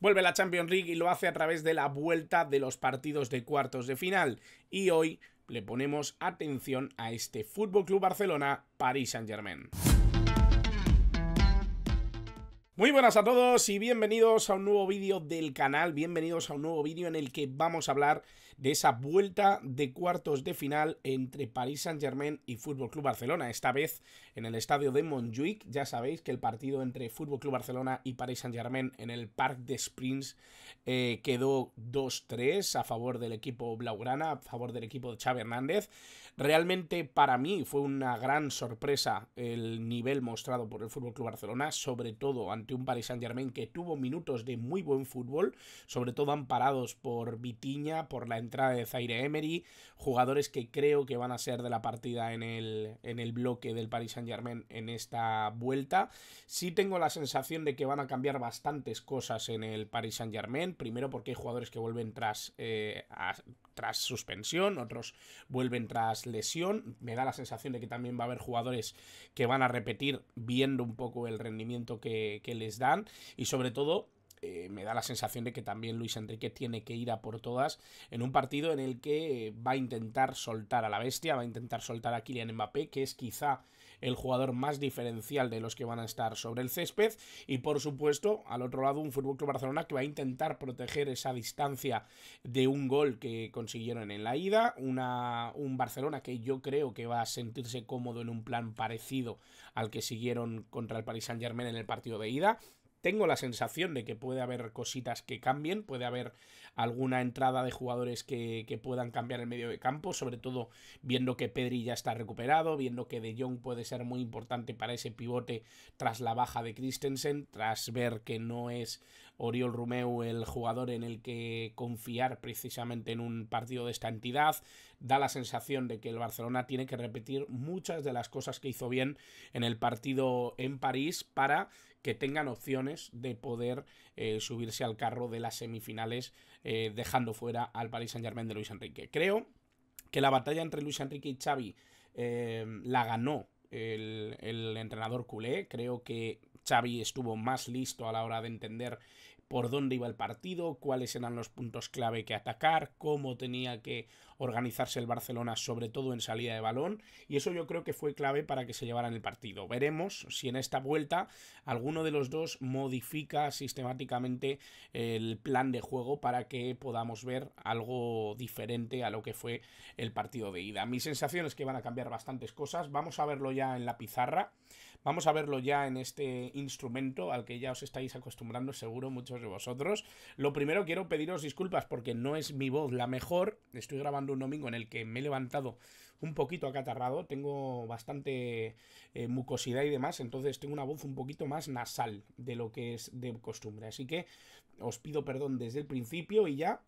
Vuelve la Champions League y lo hace a través de la vuelta de los partidos de cuartos de final. Y hoy le ponemos atención a este Fútbol Club Barcelona Paris Saint-Germain. Muy buenas a todos y bienvenidos a un nuevo vídeo del canal, bienvenidos a un nuevo vídeo en el que vamos a hablar de esa vuelta de cuartos de final entre Paris Saint-Germain y Fútbol Club Barcelona. Esta vez en el estadio de Montjuic, ya sabéis que el partido entre Fútbol Club Barcelona y Paris Saint-Germain en el Parc de Sprints eh, quedó 2-3 a favor del equipo blaugrana, a favor del equipo de Xavi Hernández. Realmente para mí fue una gran sorpresa el nivel mostrado por el Fútbol Club Barcelona, sobre todo ante un Paris Saint-Germain que tuvo minutos de muy buen fútbol, sobre todo amparados por Vitiña, por la entrada de Zaire Emery, jugadores que creo que van a ser de la partida en el, en el bloque del Paris Saint-Germain en esta vuelta. Sí tengo la sensación de que van a cambiar bastantes cosas en el Paris Saint-Germain, primero porque hay jugadores que vuelven tras, eh, tras suspensión, otros vuelven tras lesión. Me da la sensación de que también va a haber jugadores que van a repetir viendo un poco el rendimiento que les dan y sobre todo eh, me da la sensación de que también Luis Enrique tiene que ir a por todas en un partido en el que eh, va a intentar soltar a la bestia, va a intentar soltar a Kylian Mbappé, que es quizá el jugador más diferencial de los que van a estar sobre el césped y por supuesto al otro lado un Fútbol Club Barcelona que va a intentar proteger esa distancia de un gol que consiguieron en la ida, una, un Barcelona que yo creo que va a sentirse cómodo en un plan parecido al que siguieron contra el Paris Saint Germain en el partido de ida tengo la sensación de que puede haber cositas que cambien, puede haber alguna entrada de jugadores que, que, puedan cambiar el medio de campo, sobre todo viendo que Pedri ya está recuperado, viendo que De Jong puede ser muy importante para ese pivote tras la baja de Christensen, tras ver que no es Oriol Romeu el jugador en el que confiar precisamente en un partido de esta entidad. Da la sensación de que el Barcelona tiene que repetir muchas de las cosas que hizo bien en el partido en París para que tengan opciones de poder eh, subirse al carro de las semifinales eh, dejando fuera al Paris Saint Germain de Luis Enrique. Creo que la batalla entre Luis Enrique y Xavi eh, la ganó el, el, entrenador culé. Creo que Xavi estuvo más listo a la hora de entender por dónde iba el partido, cuáles eran los puntos clave que atacar, cómo tenía que organizarse el Barcelona, sobre todo en salida de balón, y eso yo creo que fue clave para que se llevaran el partido. Veremos si en esta vuelta alguno de los dos modifica sistemáticamente el plan de juego para que podamos ver algo diferente a lo que fue el partido de ida. Mi sensación es que van a cambiar bastantes cosas, vamos a verlo ya en la pizarra. Vamos a verlo ya en este instrumento al que ya os estáis acostumbrando seguro muchos de vosotros. Lo primero quiero pediros disculpas porque no es mi voz la mejor. Estoy grabando un domingo en el que me he levantado un poquito acatarrado, tengo bastante eh, mucosidad y demás, entonces tengo una voz un poquito más nasal de lo que es de costumbre. Así que os pido perdón desde el principio y ya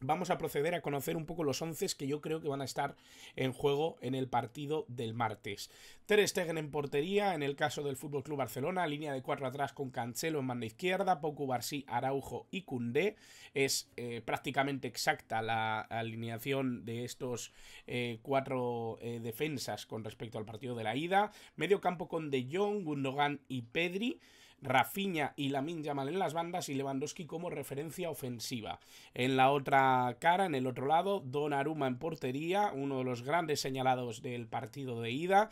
vamos a proceder a conocer un poco los once que yo creo que van a estar en juego en el partido del martes. Ter Stegen en portería, en el caso del Fútbol Club Barcelona, línea de cuatro atrás con Cancelo en mano izquierda, Poco Barsi, Araujo y Cundé. Es eh, prácticamente exacta la alineación de estos eh, cuatro eh, defensas con respecto al partido de la ida. Medio campo con De Jong, Gundogan y Pedri. Rafinha y Lamin Yamal en las bandas y Lewandowski como referencia ofensiva. En la otra cara, en el otro lado, Aruma en portería, uno de los grandes señalados del partido de ida.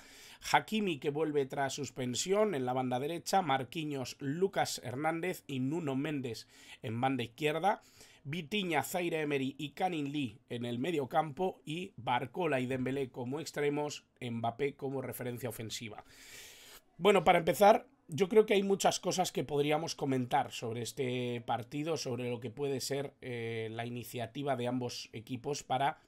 Hakimi que vuelve tras suspensión en la banda derecha, Marquinhos, Lucas Hernández y Nuno Méndez en banda izquierda. Vitiña, Zaire Emery y Canin Lee en el medio campo y Barcola y Dembélé como extremos, Mbappé como referencia ofensiva. Bueno, para empezar, yo creo que hay muchas cosas que podríamos comentar sobre este partido, sobre lo que puede ser eh, la iniciativa de ambos equipos para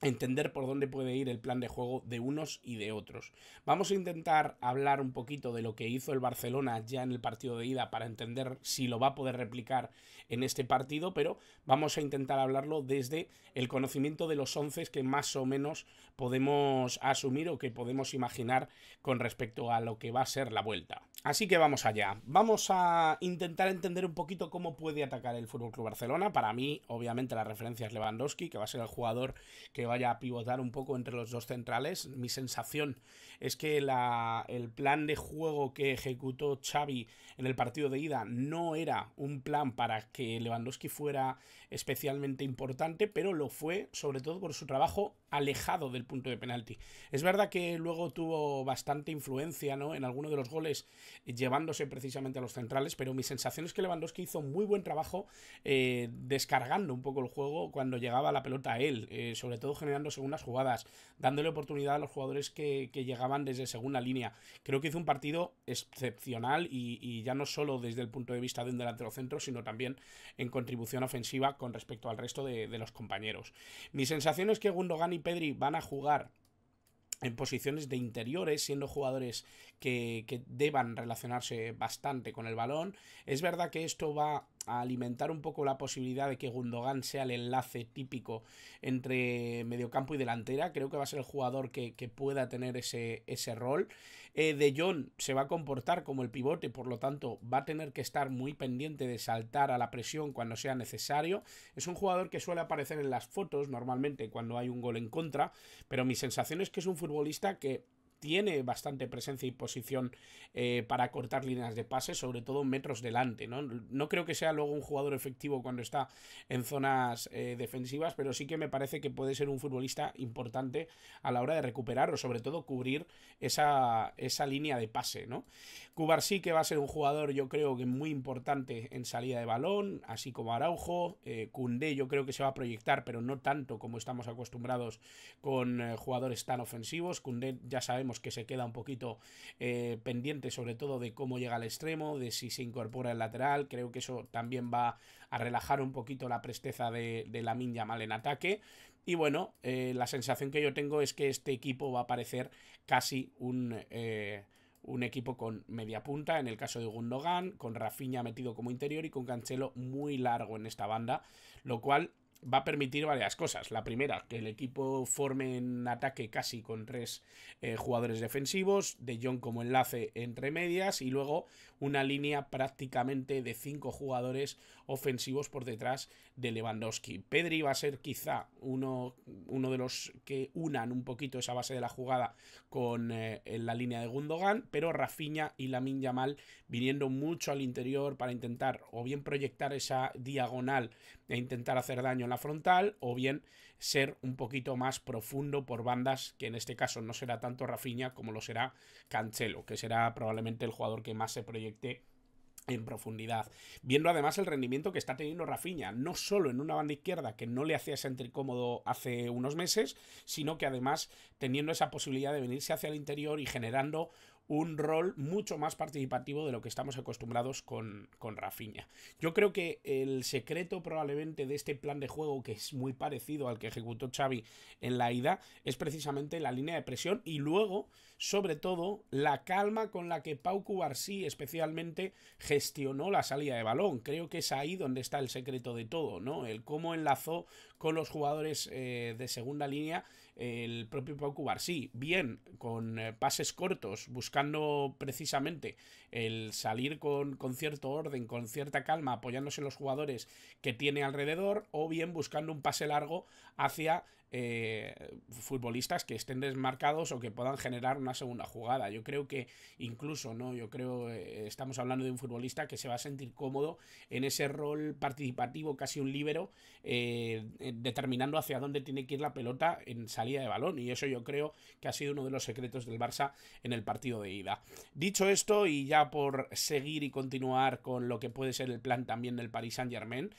entender por dónde puede ir el plan de juego de unos y de otros. Vamos a intentar hablar un poquito de lo que hizo el Barcelona ya en el partido de ida para entender si lo va a poder replicar en este partido, pero vamos a intentar hablarlo desde el conocimiento de los once que más o menos podemos asumir o que podemos imaginar con respecto a lo que va a ser la vuelta. Así que vamos allá. Vamos a intentar entender un poquito cómo puede atacar el FC Club Barcelona. Para mí, obviamente, la referencia es Lewandowski, que va a ser el jugador que vaya a pivotar un poco entre los dos centrales. Mi sensación es que la, el plan de juego que ejecutó Xavi en el partido de ida no era un plan para que Lewandowski fuera especialmente importante, pero lo fue sobre todo por su trabajo alejado del punto de penalti. Es verdad que luego tuvo bastante influencia en alguno de los goles, llevándose precisamente a los centrales, pero mi sensación es que Lewandowski hizo muy buen trabajo eh, descargando un poco el juego cuando llegaba la pelota a él, eh, sobre todo generando segundas jugadas, dándole oportunidad a los jugadores que, llegaban desde segunda línea. Creo que hizo un partido excepcional y, y ya no solo desde el punto de vista de un delantero centro, sino también en contribución ofensiva con respecto al resto de, los compañeros. Mi sensación es que Gundogan y Pedri van a jugar en posiciones de interiores, siendo jugadores que, que, deban relacionarse bastante con el balón. Es verdad que esto va alimentar un poco la posibilidad de que Gundogan sea el enlace típico entre mediocampo y delantera. Creo que va a ser el jugador que, pueda tener ese, ese rol. Eh, de Jong se va a comportar como el pivote, por lo tanto va a tener que estar muy pendiente de saltar a la presión cuando sea necesario. Es un jugador que suele aparecer en las fotos normalmente cuando hay un gol en contra, pero mi sensación es que es un futbolista que tiene bastante presencia y posición eh, para cortar líneas de pase, sobre todo metros delante. ¿no? creo que sea luego un jugador efectivo cuando está en zonas eh, defensivas, pero sí que me parece que puede ser un futbolista importante a la hora de recuperar o sobre todo cubrir esa, línea de pase. ¿no? Cubar sí que va a ser un jugador yo creo que muy importante en salida de balón, así como Araujo. Eh, yo creo que se va a proyectar, pero no tanto como estamos acostumbrados con eh, jugadores tan ofensivos. Cundé ya sabemos que se queda un poquito eh, pendiente sobre todo de cómo llega al extremo, de si se incorpora el lateral, creo que eso también va a relajar un poquito la presteza de, la Minya mal en ataque. Y bueno, eh, la sensación que yo tengo es que este equipo va a parecer casi un... Eh, un equipo con media punta, en el caso de Gundogan, con Rafinha metido como interior y con Cancelo muy largo en esta banda, lo cual va a permitir varias cosas. La primera, que el equipo forme en ataque casi con tres eh, jugadores defensivos, De John como enlace entre medias y luego una línea prácticamente de cinco jugadores ofensivos por detrás de Lewandowski. Pedri va a ser quizá uno, uno de los que unan un poquito esa base de la jugada con eh, la línea de Gundogan, pero Rafinha y Lamin Yamal viniendo mucho al interior para intentar o bien proyectar esa diagonal e intentar hacer daño en la frontal, o bien ser un poquito más profundo por bandas, que en este caso no será tanto Rafinha como lo será Cancelo, que será probablemente el jugador que más se proyecte en profundidad. Viendo además el rendimiento que está teniendo Rafiña, no solo en una banda izquierda que no le hacía sentir cómodo hace unos meses, sino que además teniendo esa posibilidad de venirse hacia el interior y generando un rol mucho más participativo de lo que estamos acostumbrados con, con Rafinha. Yo creo que el secreto probablemente de este plan de juego, que es muy parecido al que ejecutó Xavi en la ida, es precisamente la línea de presión y luego sobre todo la calma con la que Pau Cubarsí especialmente gestionó la salida de balón. Creo que es ahí donde está el secreto de todo, ¿no? El cómo enlazó con los jugadores eh, de segunda línea el propio Pau Cubarsí. Bien, con eh, pases cortos, buscando precisamente el salir con, con cierto orden, con cierta calma, apoyándose en los jugadores que tiene alrededor, o bien buscando un pase largo hacia eh, futbolistas que estén desmarcados o que puedan generar una segunda jugada. Yo creo que incluso, ¿no? Yo creo, eh, estamos hablando de un futbolista que se va a sentir cómodo en ese rol participativo, casi un líbero, eh, determinando hacia dónde tiene que ir la pelota en salida de balón. Y eso yo creo que ha sido uno de los secretos del Barça en el partido de ida. Dicho esto, y ya por seguir y continuar con lo que puede ser el plan también del Paris Saint Germain,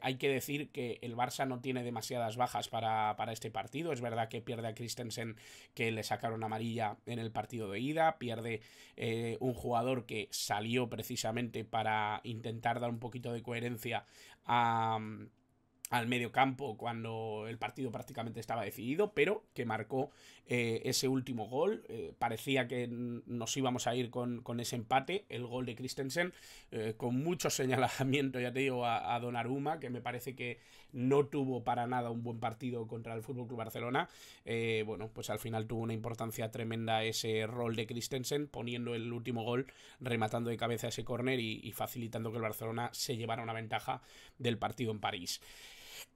hay que decir que el Barça no tiene demasiadas bajas para este partido. Es verdad que pierde a Christensen, que le sacaron amarilla en el partido de ida, pierde eh, un jugador que salió precisamente para intentar dar un poquito de coherencia a al medio campo cuando el partido prácticamente estaba decidido, pero que marcó eh, ese último gol. Eh, parecía que nos íbamos a ir con, ese empate, el gol de Christensen, eh, con mucho señalamiento, ya te digo, a, don Donnarumma, que me parece que no tuvo para nada un buen partido contra el FC Barcelona. bueno, pues al final tuvo una importancia tremenda ese rol de Christensen, poniendo el último gol, rematando de cabeza ese córner y facilitando que el Barcelona se llevara una ventaja del partido en París.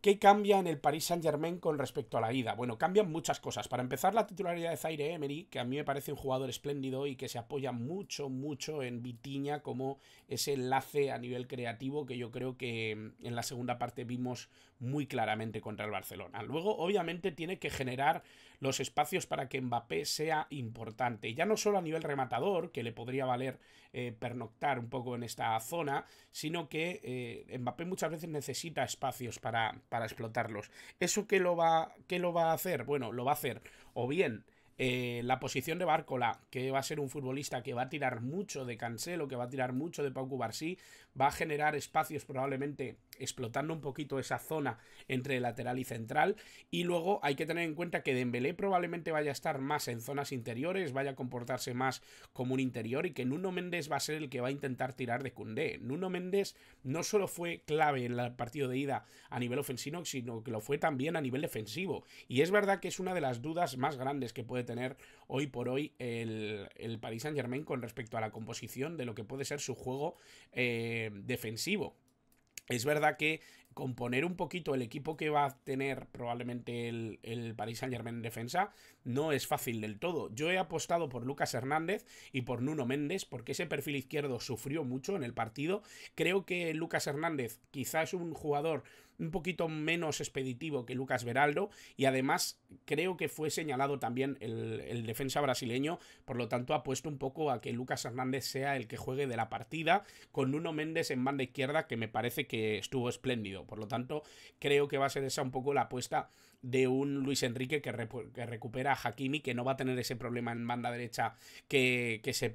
¿Qué cambia en el Paris Saint-Germain con respecto a la ida? Bueno, cambian muchas cosas. Para empezar, la titularidad de Zaire Emery, que a mí me parece un jugador espléndido y que se apoya mucho, mucho en Vitiña como ese enlace a nivel creativo que yo creo que mm, en la segunda parte vimos muy claramente contra el Barcelona. Luego, obviamente, tiene que generar los espacios para que Mbappé sea importante. Ya no solo a nivel rematador, que le podría valer eh, pernoctar un poco en esta zona, sino que eh, Mbappé muchas veces necesita espacios para para, explotarlos. ¿Eso qué lo, va, lo va a hacer? Bueno, lo va a hacer o bien eh, la posición de Bárcola, que va a ser un futbolista que va a tirar mucho de Cancelo, que va a tirar mucho de Pau Cubarsí, va a generar espacios probablemente explotando un poquito esa zona entre lateral y central. Y luego hay que tener en cuenta que Dembélé probablemente vaya a estar más en zonas interiores, vaya a comportarse más como un interior y que Nuno Méndez va a ser el que va a intentar tirar de Cundé. Nuno Méndez no solo fue clave en el partido de ida a nivel ofensivo, sino que lo fue también a nivel defensivo. Y es verdad que es una de las dudas más grandes que puede tener hoy por hoy el, el Paris Saint Germain con respecto a la composición de lo que puede ser su juego eh, defensivo. Es verdad que componer un poquito el equipo que va a tener probablemente el, el, Paris Saint Germain en defensa no es fácil del todo. Yo he apostado por Lucas Hernández y por Nuno Méndez porque ese perfil izquierdo sufrió mucho en el partido. Creo que Lucas Hernández quizás es un jugador un poquito menos expeditivo que Lucas Beraldo y además creo que fue señalado también el, defensa brasileño, por lo tanto ha puesto un poco a que Lucas Hernández sea el que juegue de la partida con Nuno Méndez en banda izquierda que me parece que estuvo espléndido, por lo tanto creo que va a ser esa un poco la apuesta de un Luis Enrique que, recupera a Hakimi, que no va a tener ese problema en banda derecha que, se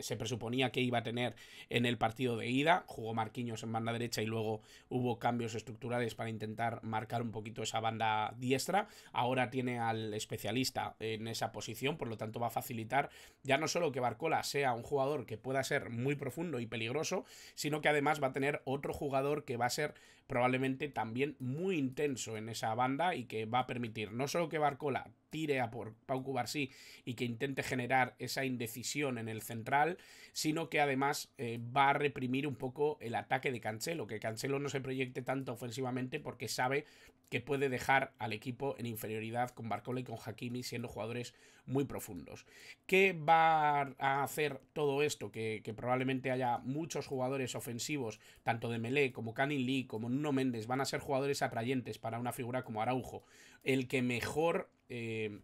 se presuponía que iba a tener en el partido de ida. Jugó Marquinhos en banda derecha y luego hubo cambios estructurales para intentar marcar un poquito esa banda diestra. Ahora tiene al especialista en esa posición, por lo tanto va a facilitar ya no solo que Barcola sea un jugador que pueda ser muy profundo y peligroso, sino que además va a tener otro jugador que va a ser probablemente también muy intenso en esa banda y que va a permitir no solo que Barcola tire a por Pau Cubarsí y que intente generar esa indecisión en el central, sino que además eh, va a reprimir un poco el ataque de Cancelo, que Cancelo no se proyecte tanto ofensivamente porque sabe que puede dejar al equipo en inferioridad con Barcola y con Hakimi siendo jugadores muy profundos. ¿Qué va a hacer todo esto? Que, probablemente haya muchos jugadores ofensivos, tanto de Mele, como Canin Lee, como Nuno Méndez, van a ser jugadores atrayentes para una figura como Araujo. El que mejor... Eh,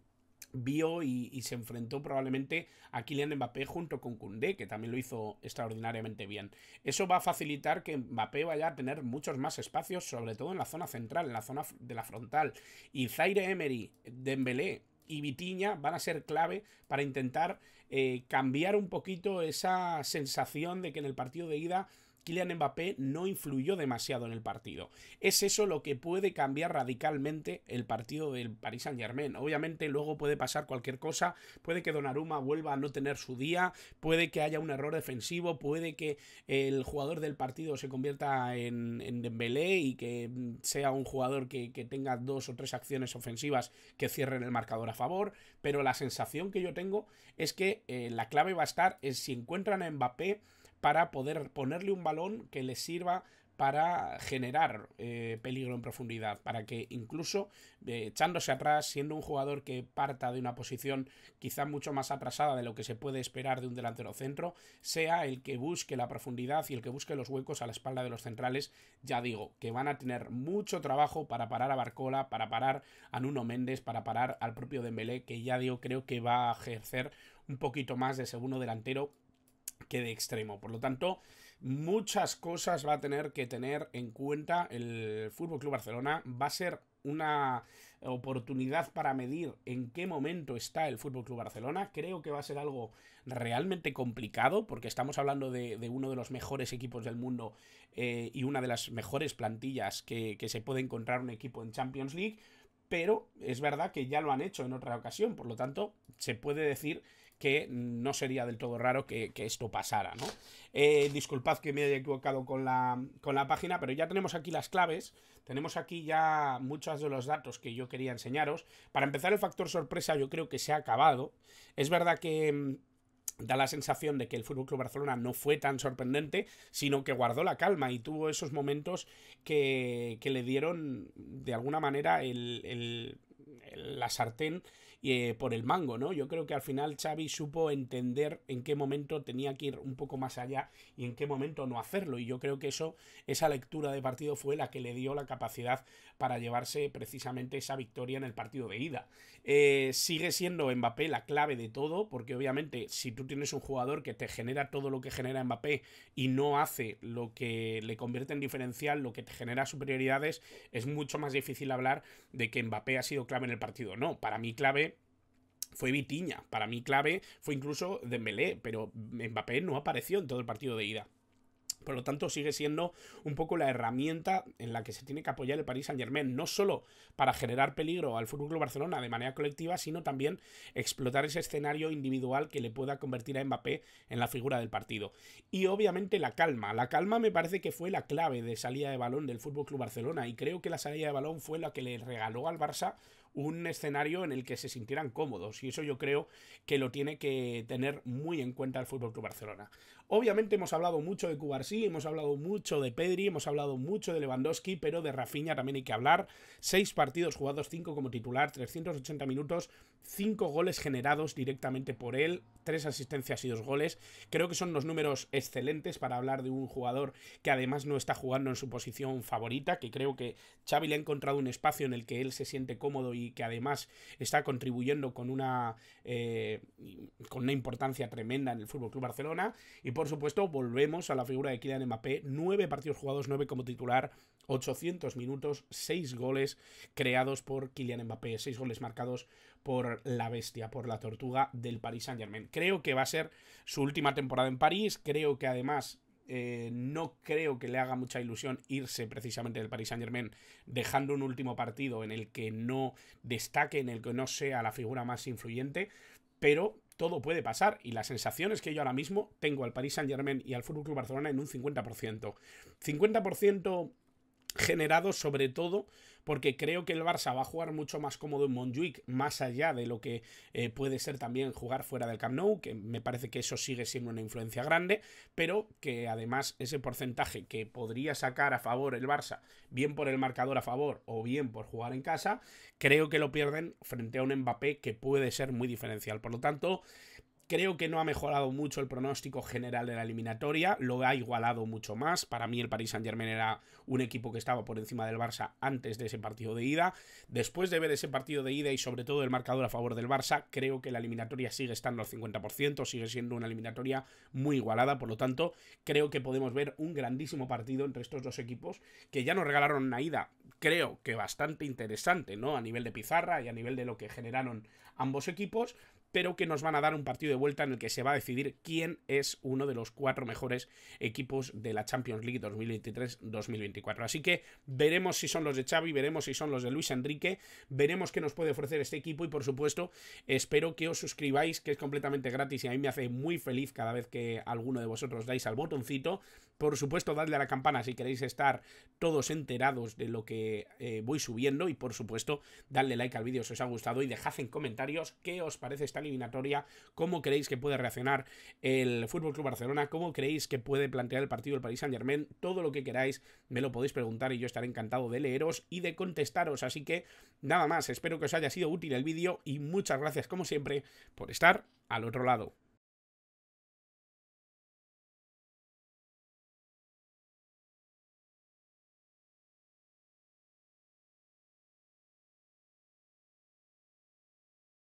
vio y, se enfrentó probablemente a Kylian Mbappé junto con Koundé, que también lo hizo extraordinariamente bien. Eso va a facilitar que Mbappé vaya a tener muchos más espacios, sobre todo en la zona central, en la zona de la frontal. Y Zaire Emery, de Dembélé, y Vitiña van a ser clave para intentar eh, cambiar un poquito esa sensación de que en el partido de ida Kylian Mbappé no influyó demasiado en el partido. Es eso lo que puede cambiar radicalmente el partido del Paris Saint-Germain. Obviamente luego puede pasar cualquier cosa, puede que Donnarumma vuelva a no tener su día, puede que haya un error defensivo, puede que el jugador del partido se convierta en, en Dembélé y que sea un jugador que, tenga dos o tres acciones ofensivas que cierren el marcador a favor, pero la sensación que yo tengo es que eh, la clave va a estar en si encuentran a Mbappé para poder ponerle un balón que le sirva para generar eh, peligro en profundidad, para que incluso eh, echándose atrás, siendo un jugador que parta de una posición quizá mucho más atrasada de lo que se puede esperar de un delantero centro, sea el que busque la profundidad y el que busque los huecos a la espalda de los centrales, ya digo, que van a tener mucho trabajo para parar a Barcola, para parar a Nuno Méndez, para parar al propio Dembélé, que ya digo, creo que va a ejercer un poquito más de segundo delantero que de extremo. Por lo tanto, muchas cosas va a tener que tener en cuenta el Fútbol Club Barcelona. Va a ser una oportunidad para medir en qué momento está el Fútbol Club Barcelona. Creo que va a ser algo realmente complicado porque estamos hablando de, uno de los mejores equipos del mundo eh, y una de las mejores plantillas que, que se puede encontrar un equipo en Champions League. Pero es verdad que ya lo han hecho en otra ocasión, por lo tanto, se puede decir que no sería del todo raro que, esto pasara, ¿no? Eh, disculpad que me haya equivocado con la, página, pero ya tenemos aquí las claves, tenemos aquí ya muchos de los datos que yo quería enseñaros. Para empezar, el factor sorpresa yo creo que se ha acabado. Es verdad que mm, da la sensación de que el FC Club Barcelona no fue tan sorprendente, sino que guardó la calma y tuvo esos momentos que, le dieron de alguna manera la sartén eh, por el mango, ¿no? Yo creo que al final Xavi supo entender en qué momento tenía que ir un poco más allá y en qué momento no hacerlo. Y yo creo que eso, esa lectura de partido fue la que le dio la capacidad para llevarse precisamente esa victoria en el partido de ida. Eh, sigue siendo Mbappé la clave de todo, porque obviamente si tú tienes un jugador que te genera todo lo que genera Mbappé y no hace lo que le convierte en diferencial, lo que te genera superioridades, es mucho más difícil hablar de que Mbappé ha sido clave en el partido. No, para mí clave fue Vitiña. Para mí clave fue incluso Dembélé, pero Mbappé no apareció en todo el partido de ida. Por lo tanto, sigue siendo un poco la herramienta en la que se tiene que apoyar el Paris Saint-Germain, no solo para generar peligro al Fútbol Barcelona de manera colectiva, sino también explotar ese escenario individual que le pueda convertir a Mbappé en la figura del partido. Y obviamente la calma. La calma me parece que fue la clave de salida de balón del Fútbol Club Barcelona y creo que la salida de balón fue la que le regaló al Barça un escenario en el que se sintieran cómodos. Y eso yo creo que lo tiene que tener muy en cuenta el Fútbol Club Barcelona. Obviamente hemos hablado mucho de Cubarsí, hemos hablado mucho de Pedri, hemos hablado mucho de Lewandowski, pero de Rafinha también hay que hablar. Seis partidos jugados, cinco como titular, 380 minutos, cinco goles generados directamente por él, tres asistencias y dos goles. Creo que son los números excelentes para hablar de un jugador que además no está jugando en su posición favorita, que creo que Xavi le ha encontrado un espacio en el que él se siente cómodo y que además está contribuyendo con una, eh, con una importancia tremenda en el Fútbol Club Barcelona. Y por supuesto, volvemos a la figura de Kylian Mbappé: nueve partidos jugados, nueve como titular, 800 minutos, seis goles creados por Kylian Mbappé, seis goles marcados por la bestia, por la tortuga del Paris Saint-Germain. Creo que va a ser su última temporada en París, creo que además eh, no creo que le haga mucha ilusión irse precisamente del Paris Saint Germain, dejando un último partido en el que no destaque, en el que no sea la figura más influyente, pero todo puede pasar y las sensaciones que yo ahora mismo tengo al Paris Saint Germain y al FC Barcelona en un 50%. 50% generado sobre todo porque creo que el Barça va a jugar mucho más cómodo en Montjuic, más allá de lo que eh, puede ser también jugar fuera del Camp Nou, que me parece que eso sigue siendo una influencia grande, pero que además ese porcentaje que podría sacar a favor el Barça, bien por el marcador a favor o bien por jugar en casa, creo que lo pierden frente a un Mbappé que puede ser muy diferencial. Por lo tanto, Creo que no ha mejorado mucho el pronóstico general de la eliminatoria, lo ha igualado mucho más. Para mí el Paris Saint-Germain era un equipo que estaba por encima del Barça antes de ese partido de ida. Después de ver ese partido de ida y sobre todo el marcador a favor del Barça, creo que la eliminatoria sigue estando al 50%, sigue siendo una eliminatoria muy igualada, por lo tanto, creo que podemos ver un grandísimo partido entre estos dos equipos que ya nos regalaron una ida, creo que bastante interesante, ¿no? A nivel de pizarra y a nivel de lo que generaron ambos equipos pero que nos van a dar un partido de vuelta en el que se va a decidir quién es uno de los cuatro mejores equipos de la Champions League 2023-2024. Así que veremos si son los de Xavi, veremos si son los de Luis Enrique, veremos qué nos puede ofrecer este equipo y por supuesto espero que os suscribáis, que es completamente gratis y a mí me hace muy feliz cada vez que alguno de vosotros dais al botoncito por supuesto, dadle a la campana si queréis estar todos enterados de lo que eh, voy subiendo. Y por supuesto, dadle like al vídeo si os ha gustado. Y dejad en comentarios qué os parece esta eliminatoria, cómo creéis que puede reaccionar el Fútbol Club Barcelona, cómo creéis que puede plantear el partido el Paris Saint Germain. Todo lo que queráis me lo podéis preguntar y yo estaré encantado de leeros y de contestaros. Así que nada más, espero que os haya sido útil el vídeo y muchas gracias como siempre por estar al otro lado.